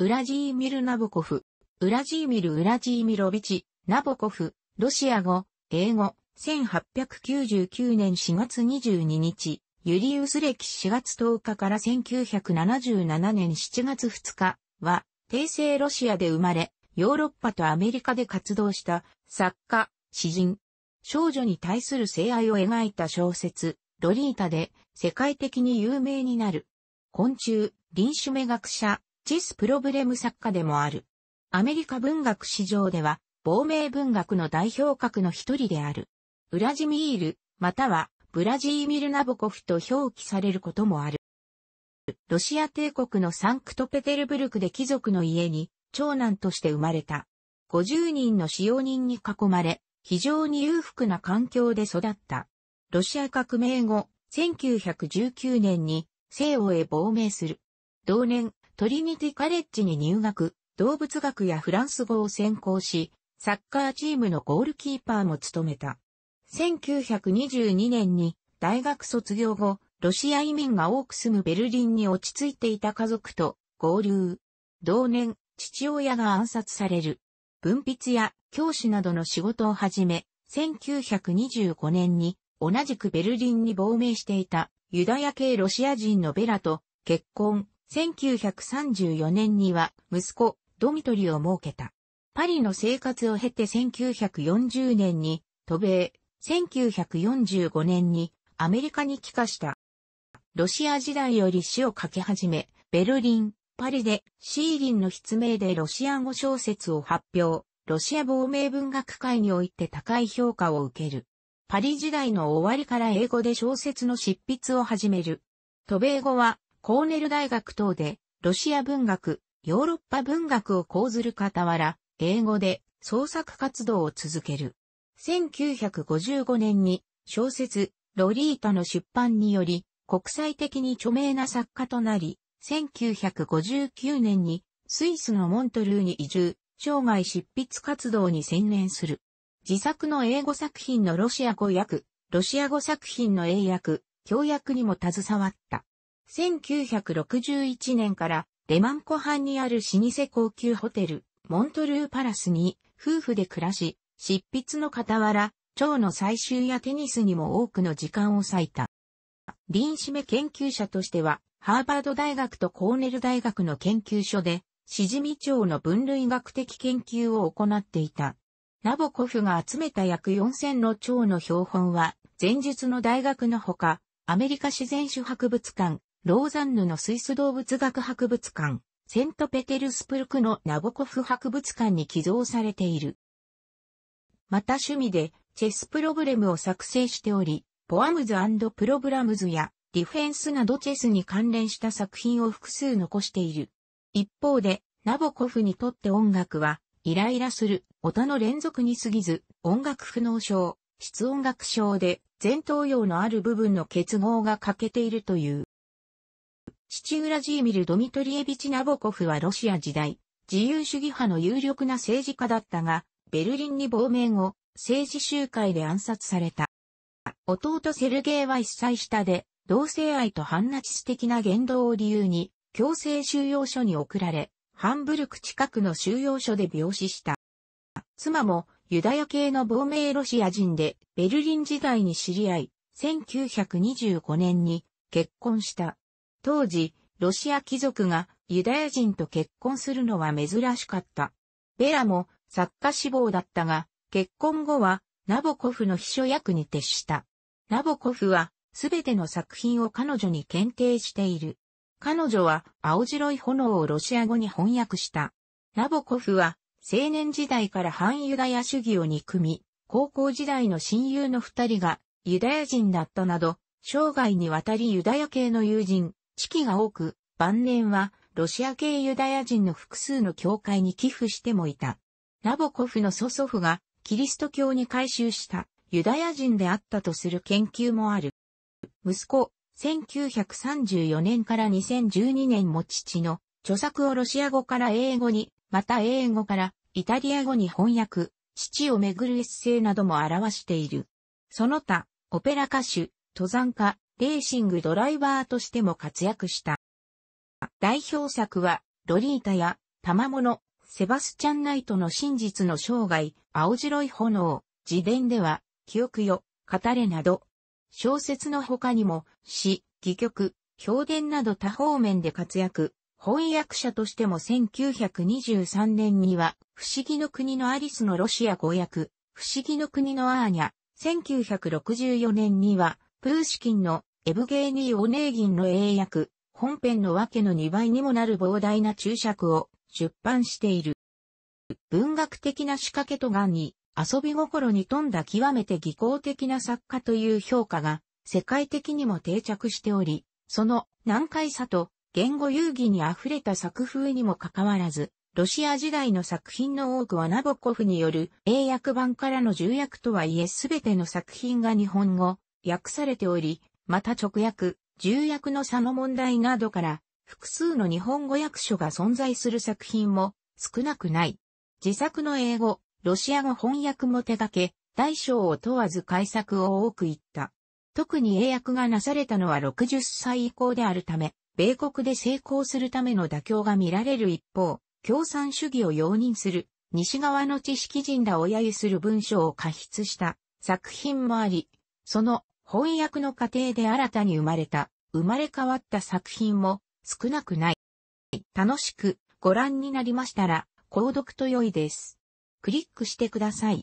ウラジーミル・ナボコフ、ウラジーミル・ウラジーミロビチ、ナボコフ、ロシア語、英語、1899年4月22日、ユリウス歴4月10日から1977年7月2日は、帝政ロシアで生まれ、ヨーロッパとアメリカで活動した作家、詩人、少女に対する性愛を描いた小説、ロリータで世界的に有名になる。昆虫、臨種目学者、チェスプロブレム作家でもある。アメリカ文学史上では、亡命文学の代表格の一人である。ウラジミール、またはブラジーミル・ナボコフと表記されることもある。ロシア帝国のサンクトペテルブルクで貴族の家に長男として生まれた。50人の使用人に囲まれ、非常に裕福な環境で育った。ロシア革命後、1919年に西欧へ亡命する。同年、トリニティカレッジに入学、動物学やフランス語を専攻し、サッカーチームのゴールキーパーも務めた。1922年に大学卒業後、ロシア移民が多く住むベルリンに落ち着いていた家族と合流。同年、父親が暗殺される。文筆や教師などの仕事を始め、1925年に同じくベルリンに亡命していたユダヤ系ロシア人のベラと結婚、1934年には息子、ドミトリを設けた。パリの生活を経て1940年に渡米、1945年にアメリカに帰化した。ロシア時代より詩を書き始め、ベルリン、パリでシーリンの筆名でロシア語小説を発表、ロシア亡命文学会において高い評価を受ける。パリ時代の終わりから英語で小説の執筆を始める。渡米後はコーネル大学等で、ロシア文学、ヨーロッパ文学を講ずる傍ら、英語で創作活動を続ける。1955年に小説、ロリータの出版により、国際的に著名な作家となり、1959年にスイスのモントルーに移住、生涯執筆活動に専念する。自作の英語作品のロシア語訳、ロシア語作品の英訳、教訳にも携わった。1961年からレマンコ藩にある老舗高級ホテル、モントルーパラスに夫婦で暮らし、執筆の傍ら、蝶の採集やテニスにも多くの時間を割いた。林締め研究者としては、ハーバード大学とコーネル大学の研究所で、シジミ蝶の分類学的研究を行っていた。ラボコフが集めた約4000の蝶の標本は、前述の大学のほか、アメリカ自然種博物館、ローザンヌのスイス動物学博物館、セントペテルスプルクのナボコフ博物館に寄贈されている。また趣味でチェスプログレムを作成しており、ポアムズプログラムズやディフェンスなどチェスに関連した作品を複数残している。一方で、ナボコフにとって音楽は、イライラする、音の連続に過ぎず、音楽不能症、室音楽症で、前頭葉のある部分の結合が欠けているという。父浦ジーミル・ドミトリエビチ・ナボコフはロシア時代、自由主義派の有力な政治家だったが、ベルリンに亡命後、政治集会で暗殺された。弟セルゲイは一歳下で、同性愛と反ナチス的な言動を理由に、強制収容所に送られ、ハンブルク近くの収容所で病死した。妻もユダヤ系の亡命ロシア人で、ベルリン時代に知り合い、1925年に結婚した。当時、ロシア貴族がユダヤ人と結婚するのは珍しかった。ベラも作家志望だったが、結婚後はナボコフの秘書役に徹した。ナボコフはすべての作品を彼女に検定している。彼女は青白い炎をロシア語に翻訳した。ナボコフは青年時代から反ユダヤ主義を憎み、高校時代の親友の二人がユダヤ人だったなど、生涯にわたりユダヤ系の友人、式が多く、晩年はロシア系ユダヤ人の複数の教会に寄付してもいた。ラボコフの祖祖父がキリスト教に改宗したユダヤ人であったとする研究もある。息子、1934年から2012年も父の著作をロシア語から英語に、また英語からイタリア語に翻訳、父をめぐるエッセイなども表している。その他、オペラ歌手、登山家、レーシングドライバーとしても活躍した。代表作は、ロリータや、賜物、セバスチャン・ナイトの真実の生涯、青白い炎、自伝では、記憶よ、語れなど、小説の他にも、詩、戯曲、評伝など多方面で活躍、翻訳者としても1923年には、不思議の国のアリスのロシア語訳、不思議の国のアーニャ、1964年には、プーシキンのエブゲーニー・オネーギンの英訳、本編のわけの2倍にもなる膨大な注釈を出版している。文学的な仕掛けとがんに遊び心に富んだ極めて技巧的な作家という評価が世界的にも定着しており、その難解さと言語遊戯に溢れた作風にもかかわらず、ロシア時代の作品の多くはナボコフによる英訳版からの重役とはいえすべての作品が日本語、訳されており、また直訳、重役の差の問題などから、複数の日本語訳書が存在する作品も少なくない。自作の英語、ロシア語翻訳も手掛け、大小を問わず改作を多く言った。特に英訳がなされたのは60歳以降であるため、米国で成功するための妥協が見られる一方、共産主義を容認する、西側の知識人らを揶揄する文章を過筆した作品もあり、その翻訳の過程で新たに生まれた、生まれ変わった作品も少なくない。楽しくご覧になりましたら、購読と良いです。クリックしてください。